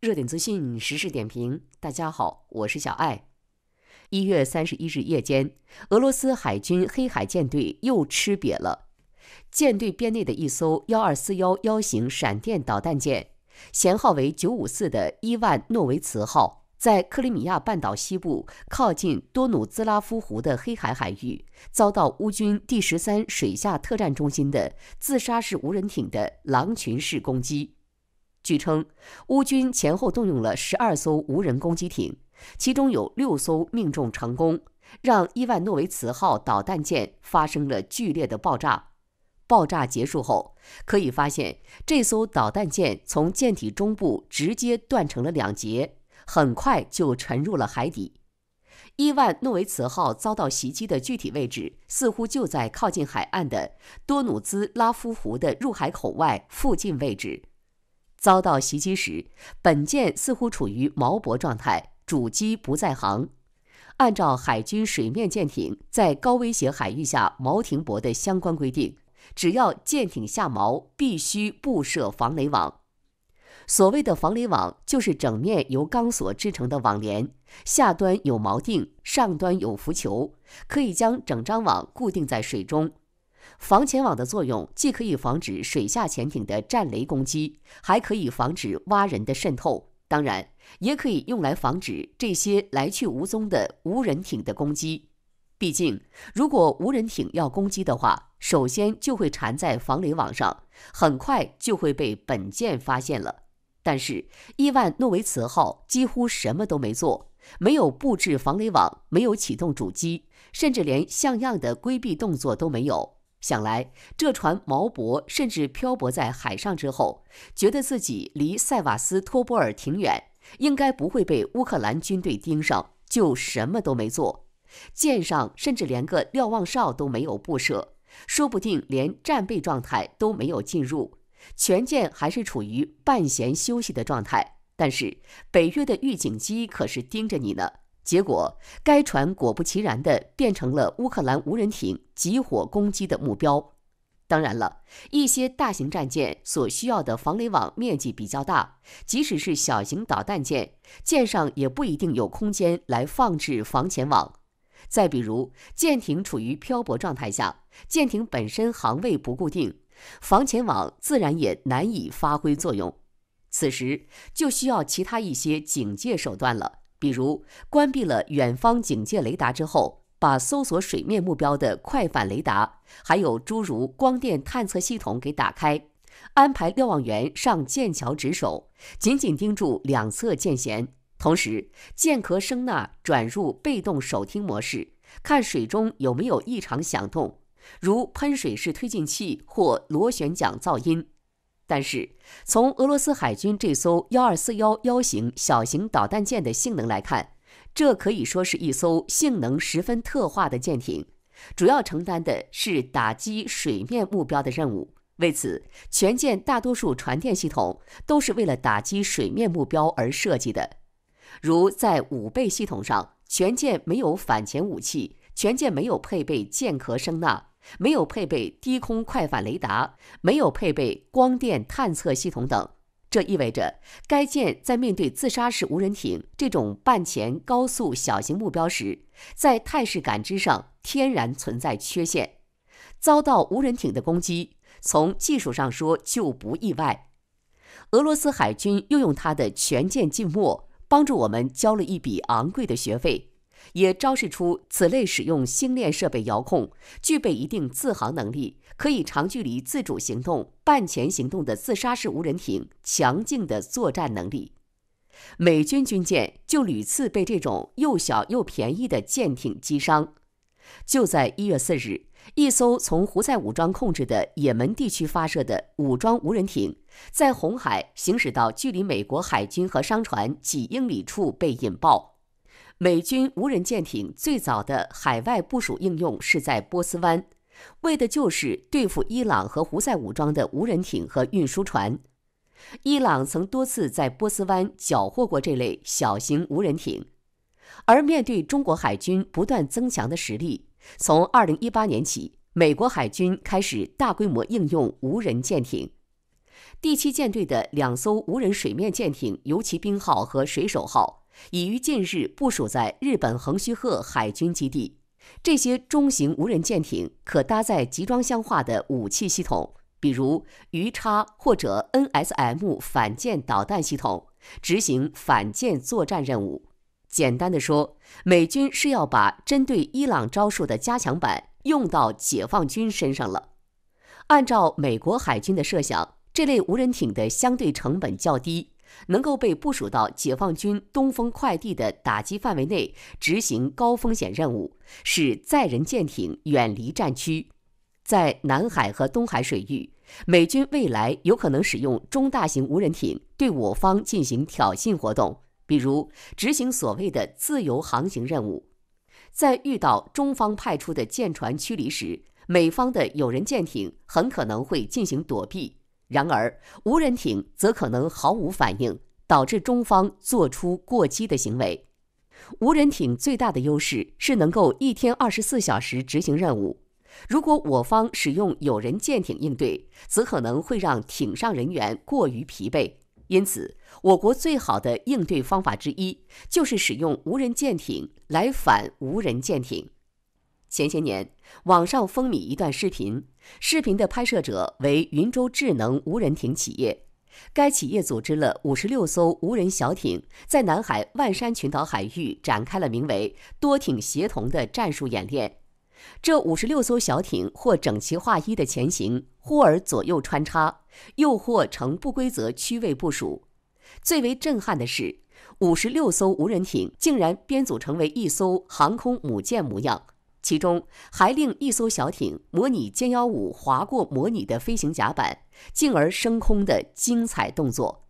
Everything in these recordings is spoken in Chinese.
热点资讯、时事点评，大家好，我是小艾。一月三十一日夜间，俄罗斯海军黑海舰队又吃瘪了。舰队编内的一艘幺二四幺幺型闪电导弹舰，舷号为九五四的伊万诺维茨号，在克里米亚半岛西部靠近多努兹拉夫湖的黑海海域，遭到乌军第十三水下特战中心的自杀式无人艇的狼群式攻击。据称，乌军前后动用了十二艘无人攻击艇，其中有六艘命中成功，让伊万诺维茨号导弹舰发生了剧烈的爆炸。爆炸结束后，可以发现这艘导弹舰从舰体中部直接断成了两截，很快就沉入了海底。伊万诺维茨号遭到袭击的具体位置，似乎就在靠近海岸的多努兹拉夫湖的入海口外附近位置。遭到袭击时，本舰似乎处于锚泊状态，主机不在航。按照海军水面舰艇在高威胁海域下锚停泊的相关规定，只要舰艇下锚，必须布设防雷网。所谓的防雷网，就是整面由钢索制成的网帘，下端有锚定，上端有浮球，可以将整张网固定在水中。防潜网的作用既可以防止水下潜艇的战雷攻击，还可以防止蛙人的渗透，当然也可以用来防止这些来去无踪的无人艇的攻击。毕竟，如果无人艇要攻击的话，首先就会缠在防雷网上，很快就会被本舰发现了。但是，伊万诺维茨号几乎什么都没做，没有布置防雷网，没有启动主机，甚至连像样的规避动作都没有。想来，这船毛泊甚至漂泊在海上之后，觉得自己离塞瓦斯托波尔挺远，应该不会被乌克兰军队盯上，就什么都没做。舰上甚至连个瞭望哨都没有布设，说不定连战备状态都没有进入，全舰还是处于半闲休息的状态。但是北约的预警机可是盯着你呢。结果，该船果不其然地变成了乌克兰无人艇集火攻击的目标。当然了，一些大型战舰所需要的防雷网面积比较大，即使是小型导弹舰，舰上也不一定有空间来放置防潜网。再比如，舰艇处于漂泊状态下，舰艇本身航位不固定，防潜网自然也难以发挥作用。此时就需要其他一些警戒手段了。比如，关闭了远方警戒雷达之后，把搜索水面目标的快反雷达，还有诸如光电探测系统给打开，安排瞭望员上剑桥值守，紧紧盯住两侧舰舷，同时舰壳声呐转入被动守听模式，看水中有没有异常响动，如喷水式推进器或螺旋桨噪音。但是，从俄罗斯海军这艘幺二四幺幺型小型导弹舰的性能来看，这可以说是一艘性能十分特化的舰艇，主要承担的是打击水面目标的任务。为此，全舰大多数船电系统都是为了打击水面目标而设计的，如在武备系统上，全舰没有反潜武器，全舰没有配备舰壳声呐。没有配备低空快反雷达，没有配备光电探测系统等，这意味着该舰在面对自杀式无人艇这种半潜高速小型目标时，在态势感知上天然存在缺陷，遭到无人艇的攻击，从技术上说就不意外。俄罗斯海军又用它的全舰静默，帮助我们交了一笔昂贵的学费。也昭示出此类使用星链设备遥控、具备一定自航能力、可以长距离自主行动、半潜行动的自杀式无人艇强劲的作战能力。美军军舰就屡次被这种又小又便宜的舰艇击伤。就在一月四日，一艘从胡塞武装控制的也门地区发射的武装无人艇，在红海行驶到距离美国海军和商船几英里处被引爆。美军无人舰艇最早的海外部署应用是在波斯湾，为的就是对付伊朗和胡塞武装的无人艇和运输船。伊朗曾多次在波斯湾缴获过这类小型无人艇，而面对中国海军不断增强的实力，从2018年起，美国海军开始大规模应用无人舰艇。第七舰队的两艘无人水面舰艇“游骑兵号”和“水手号”已于近日部署在日本横须贺海军基地。这些中型无人舰艇可搭载集装箱化的武器系统，比如鱼叉或者 NSM 反舰导弹系统，执行反舰作战任务。简单的说，美军是要把针对伊朗招数的加强版用到解放军身上了。按照美国海军的设想。这类无人艇的相对成本较低，能够被部署到解放军东风快递的打击范围内执行高风险任务，使载人舰艇远离战区。在南海和东海水域，美军未来有可能使用中大型无人艇对我方进行挑衅活动，比如执行所谓的自由航行任务。在遇到中方派出的舰船驱离时，美方的有人舰艇很可能会进行躲避。然而，无人艇则可能毫无反应，导致中方做出过激的行为。无人艇最大的优势是能够一天二十四小时执行任务。如果我方使用有人舰艇应对，则可能会让艇上人员过于疲惫。因此，我国最好的应对方法之一就是使用无人舰艇来反无人舰艇。前些年，网上风靡一段视频。视频的拍摄者为云州智能无人艇企业。该企业组织了五十六艘无人小艇，在南海万山群岛海域展开了名为“多艇协同”的战术演练。这五十六艘小艇或整齐划一的前行，忽而左右穿插，又或呈不规则区位部署。最为震撼的是，五十六艘无人艇竟然编组成为一艘航空母舰模样。其中还令一艘小艇模拟歼幺五划过模拟的飞行甲板，进而升空的精彩动作。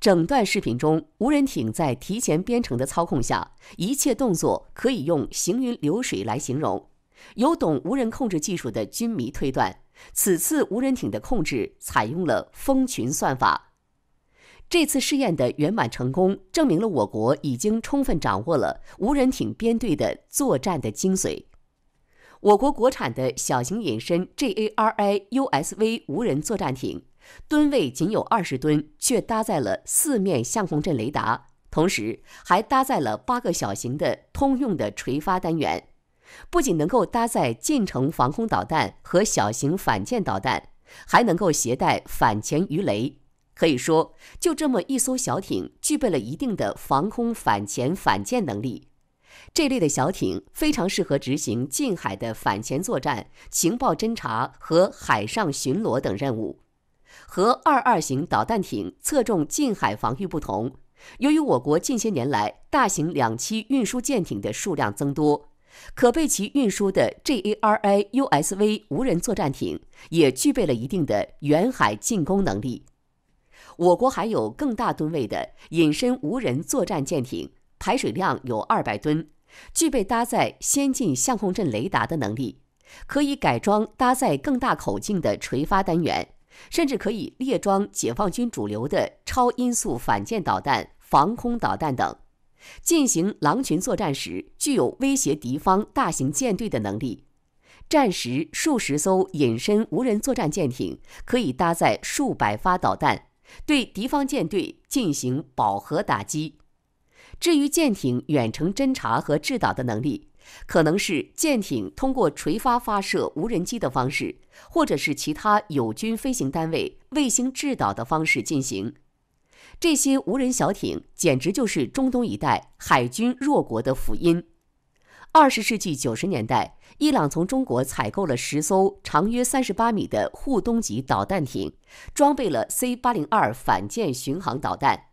整段视频中，无人艇在提前编程的操控下，一切动作可以用行云流水来形容。有懂无人控制技术的军迷推断，此次无人艇的控制采用了蜂群算法。这次试验的圆满成功，证明了我国已经充分掌握了无人艇编队的作战的精髓。我国国产的小型隐身 JARIUSV 无人作战艇，吨位仅有二十吨，却搭载了四面相控阵雷达，同时还搭载了八个小型的通用的垂发单元，不仅能够搭载近程防空导弹和小型反舰导弹，还能够携带反潜鱼雷。可以说，就这么一艘小艇，具备了一定的防空、反潜、反舰能力。这类的小艇非常适合执行近海的反潜作战、情报侦察和海上巡逻等任务。和二二型导弹艇侧重近海防御不同，由于我国近些年来大型两栖运输舰艇的数量增多，可被其运输的 JARIUSV 无人作战艇也具备了一定的远海进攻能力。我国还有更大吨位的隐身无人作战舰艇。排水量有二百吨，具备搭载先进相控阵雷达的能力，可以改装搭载更大口径的垂发单元，甚至可以列装解放军主流的超音速反舰导弹、防空导弹等。进行狼群作战时，具有威胁敌方大型舰队的能力。战时，数十艘隐身无人作战舰艇可以搭载数百发导弹，对敌方舰队进行饱和打击。至于舰艇远程侦察和制导的能力，可能是舰艇通过垂发发射无人机的方式，或者是其他友军飞行单位卫星制导的方式进行。这些无人小艇简直就是中东一带海军弱国的福音。二十世纪九十年代，伊朗从中国采购了十艘长约三十八米的护东级导弹艇，装备了 C 八零二反舰巡航导弹。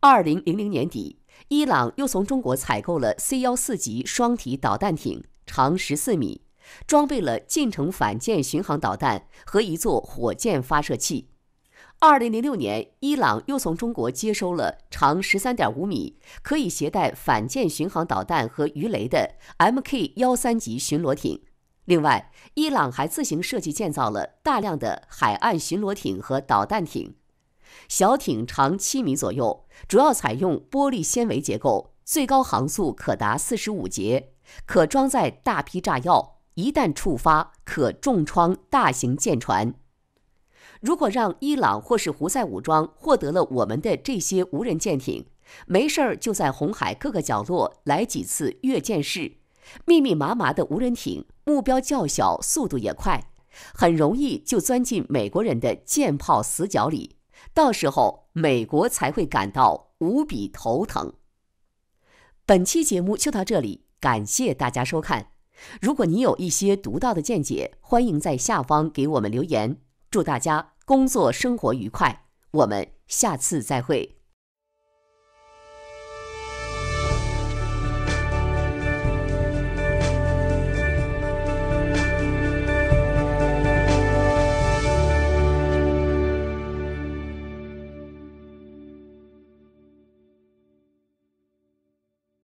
二零零零年底。伊朗又从中国采购了 C 幺四级双体导弹艇，长十四米，装备了近程反舰巡航导弹和一座火箭发射器。二零零六年，伊朗又从中国接收了长十三点五米、可以携带反舰巡航导弹和鱼雷的 M K 幺三级巡逻艇。另外，伊朗还自行设计建造了大量的海岸巡逻艇和导弹艇。小艇长七米左右，主要采用玻璃纤维结构，最高航速可达四十五节，可装载大批炸药。一旦触发，可重创大型舰船。如果让伊朗或是胡塞武装获得了我们的这些无人舰艇，没事儿就在红海各个角落来几次越舰式，密密麻麻的无人艇，目标较小，速度也快，很容易就钻进美国人的舰炮死角里。到时候，美国才会感到无比头疼。本期节目就到这里，感谢大家收看。如果你有一些独到的见解，欢迎在下方给我们留言。祝大家工作生活愉快，我们下次再会。